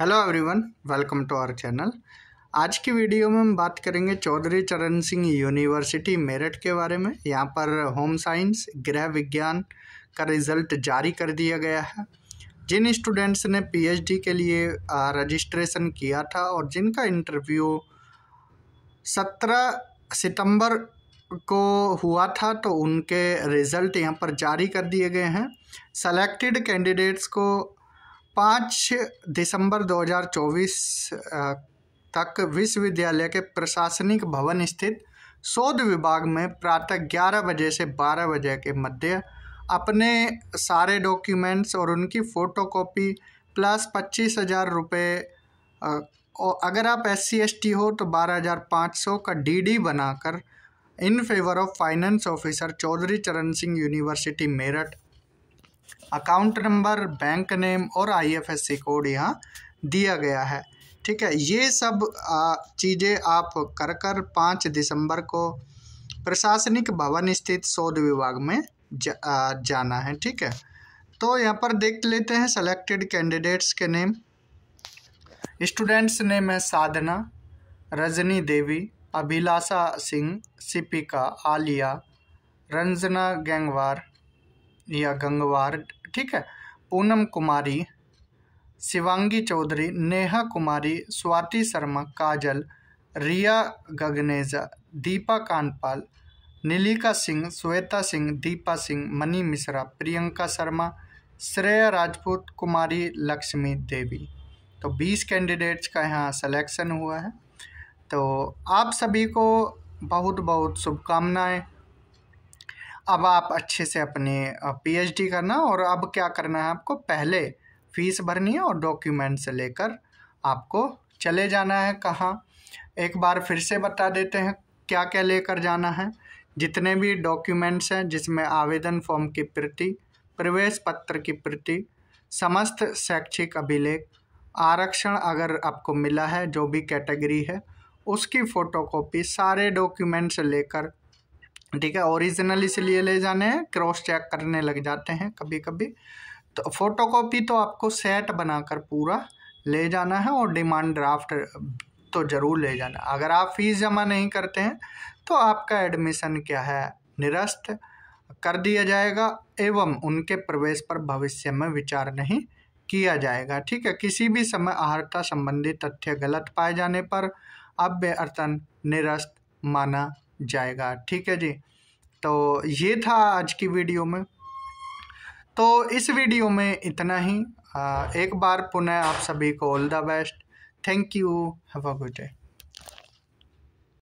hello everyone welcome to our channel आज की video में हम बात करेंगे चौधरी चरण सिंह यूनिवर्सिटी मेरठ के बारे में यहाँ पर होम साइंस गृह विज्ञान का रिज़ल्ट जारी कर दिया गया है जिन स्टूडेंट्स ने पीएचडी के लिए रजिस्ट्रेशन किया था और जिनका इंटरव्यू सत्रह सितंबर को हुआ था तो उनके रिज़ल्ट यहाँ पर जारी कर दिए गए हैं सेलेक्टेड कैंडिडेट्स को पाँच दिसंबर 2024 तक विश्वविद्यालय के प्रशासनिक भवन स्थित शोध विभाग में प्रातः 11 बजे से 12 बजे के मध्य अपने सारे डॉक्यूमेंट्स और उनकी फ़ोटोकॉपी प्लस पच्चीस हज़ार रुपये और अगर आप एस सी हो तो बारह हज़ार पाँच सौ का डीडी बनाकर in favour of finance officer Chaudhary Charan Singh university Meerut account number bank name और आईएफएससी कोड यहाँ दिया गया है ठीक है ये सब चीज़ें आप कर कर पाँच दिसंबर को प्रशासनिक भवन स्थित शोध विभाग में जा, आ, जाना है ठीक है तो यहाँ पर देख लेते हैं सेलेक्टेड कैंडिडेट्स के नेम स्टूडेंट्स नेम है साधना रजनी देवी अभिलाषा सिंह सिपिका आलिया रंजना गैंगवार रिया गंगवार ठीक है पूनम कुमारी शिवांगी चौधरी नेहा कुमारी स्वाति शर्मा काजल रिया गगनेजा दीपा कानपाल नीलिका सिंह श्वेता सिंह दीपा सिंह मनी मिश्रा प्रियंका शर्मा श्रेया राजपूत कुमारी लक्ष्मी देवी तो 20 कैंडिडेट्स का यहाँ सिलेक्शन हुआ है तो आप सभी को बहुत बहुत शुभकामनाएं अब आप अच्छे से अपने पीएचडी करना और अब क्या करना है आपको पहले फीस भरनी है और डॉक्यूमेंट से लेकर आपको चले जाना है कहाँ एक बार फिर से बता देते हैं क्या क्या लेकर जाना है जितने भी डॉक्यूमेंट्स हैं जिसमें आवेदन फॉर्म की प्रति प्रवेश पत्र की प्रति समस्त शैक्षिक अभिलेख आरक्षण अगर आपको मिला है जो भी कैटेगरी है उसकी फ़ोटोकॉपी सारे डॉक्यूमेंट्स लेकर ठीक है ओरिजिनल इसलिए ले जाने हैं क्रॉस चेक करने लग जाते हैं कभी कभी तो फोटो कॉपी तो आपको सेट बनाकर पूरा ले जाना है और डिमांड ड्राफ्ट तो ज़रूर ले जाना अगर आप फीस जमा नहीं करते हैं तो आपका एडमिशन क्या है निरस्त कर दिया जाएगा एवं उनके प्रवेश पर भविष्य में विचार नहीं किया जाएगा ठीक है किसी भी समय आहारता संबंधी तथ्य गलत पाए जाने पर अभ्यर्थन निरस्त माना जाएगा ठीक है जी तो ये था आज की वीडियो में तो इस वीडियो में इतना ही एक बार पुनः आप सभी को all the best thank you have a good day